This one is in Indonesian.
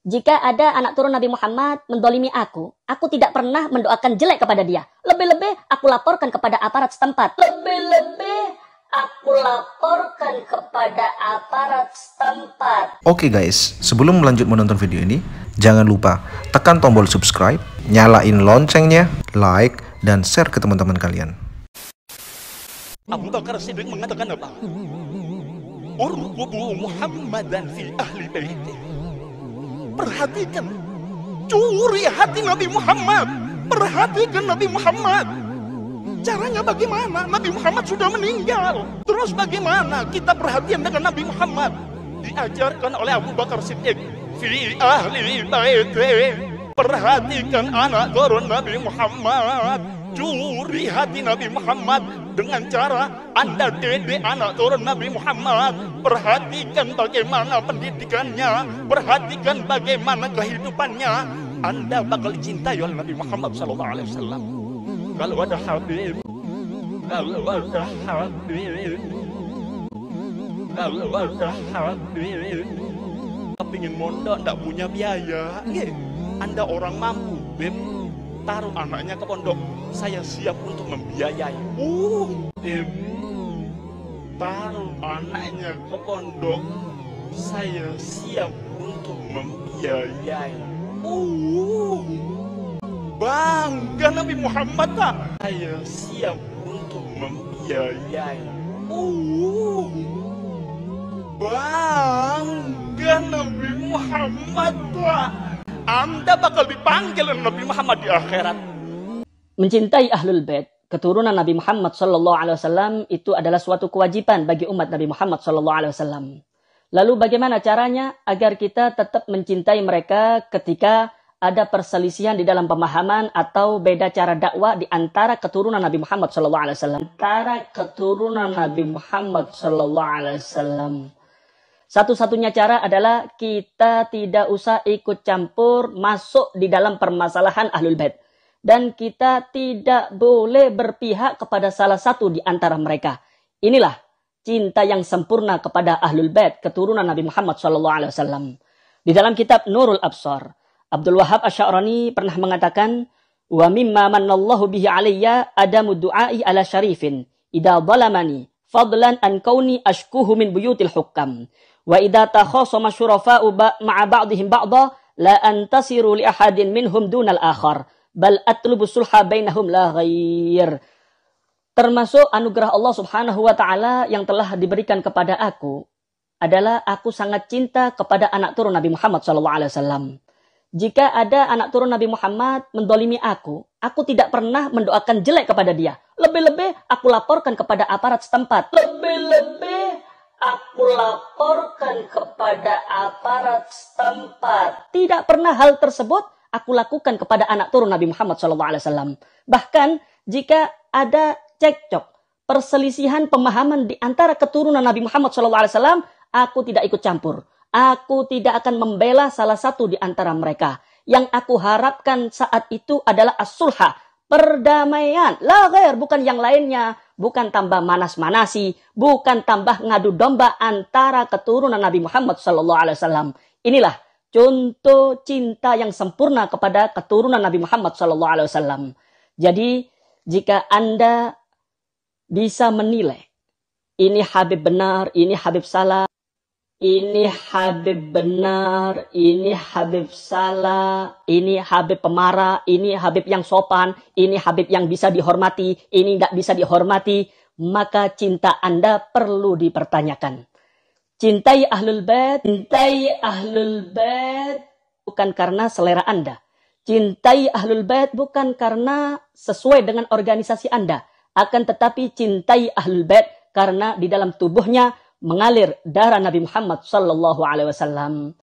jika ada anak turun Nabi Muhammad mendolimi aku, aku tidak pernah mendoakan jelek kepada dia. Lebih-lebih aku laporkan kepada aparat setempat. Lebih-lebih aku laporkan kepada aparat setempat. Oke okay guys, sebelum melanjut menonton video ini, jangan lupa tekan tombol subscribe, nyalain loncengnya, like, dan share ke teman-teman kalian. Abu Bakar Siddiq mengatakan apa? Muhammad dan si ahli baitih. Perhatikan, curi hati Nabi Muhammad. Perhatikan Nabi Muhammad. Caranya bagaimana? Nabi Muhammad sudah meninggal. Terus bagaimana kita perhatian dengan Nabi Muhammad? Diajarkan oleh Abu Bakar Siddiq. Fi ahli baiti. Perhatikan anak turun Nabi Muhammad curi hati Nabi Muhammad dengan cara Anda dede anak turun Nabi Muhammad. Perhatikan bagaimana pendidikannya, perhatikan bagaimana kehidupannya. Anda bakal cintai oleh Nabi Muhammad SAW. alaihi wasallam. Kalau ada Habib, kalau ada Habib, kalau ada Habib, pengen mondok tidak punya biaya, iya, anda orang mampu, Beb, taruh anaknya ke pondok saya siap untuk membiayai. Uh, ibu, baru anaknya ke pondok, saya siap untuk membiayai. Uh, bangga Nabi Muhammad tak? Saya siap untuk membiayai. Uh, bangga Nabi Muhammad tak? Anda bakal dipanggil Nabi Muhammad di akhirat. Mencintai ahlul bait, keturunan Nabi Muhammad Shallallahu alaihi wasallam itu adalah suatu kewajiban bagi umat Nabi Muhammad Shallallahu alaihi wasallam. Lalu bagaimana caranya agar kita tetap mencintai mereka ketika ada perselisihan di dalam pemahaman atau beda cara dakwah di antara keturunan Nabi Muhammad saw. Alaihi Antara keturunan Nabi Muhammad saw. Satu-satunya cara adalah kita tidak usah ikut campur masuk di dalam permasalahan ahlul bait dan kita tidak boleh berpihak kepada salah satu di antara mereka. Inilah cinta yang sempurna kepada ahlul bait keturunan Nabi Muhammad sallallahu alaihi wasallam. Di dalam kitab Nurul Absar, Abdul Wahab Asy'arani pernah mengatakan, "Wa mimma manallahu bihi alayya adamu du'ai ala syarifin idza zalamani fadlan an kauni ashkuhu min buyutil hukam wa idza takhasama syurafa'u ma'a ba'dihim ba'dha la antasiru li ahadin minhum dunal akhar." bal atlubu sulha bainahum la ghair. Termasuk anugerah Allah Subhanahu wa taala yang telah diberikan kepada aku adalah aku sangat cinta kepada anak turun Nabi Muhammad saw. Jika ada anak turun Nabi Muhammad mendolimi aku, aku tidak pernah mendoakan jelek kepada dia. Lebih-lebih aku laporkan kepada aparat setempat. Lebih-lebih aku laporkan kepada aparat setempat. Tidak pernah hal tersebut aku lakukan kepada anak turun Nabi Muhammad SAW. Bahkan jika ada cekcok, perselisihan pemahaman di antara keturunan Nabi Muhammad SAW, aku tidak ikut campur. Aku tidak akan membela salah satu di antara mereka. Yang aku harapkan saat itu adalah as-sulha, perdamaian. Lahir, bukan yang lainnya. Bukan tambah manas-manasi, bukan tambah ngadu domba antara keturunan Nabi Muhammad SAW. Inilah contoh cinta yang sempurna kepada keturunan Nabi Muhammad SAW. Jadi jika Anda bisa menilai ini Habib benar, ini Habib salah, ini Habib benar, ini Habib salah, ini Habib pemarah, ini Habib yang sopan, ini Habib yang bisa dihormati, ini tidak bisa dihormati, maka cinta Anda perlu dipertanyakan. Cintai ahlul bait, cintai ahlul bait bukan karena selera Anda. Cintai ahlul bait bukan karena sesuai dengan organisasi Anda, akan tetapi cintai ahlul bait karena di dalam tubuhnya mengalir darah Nabi Muhammad sallallahu alaihi wasallam.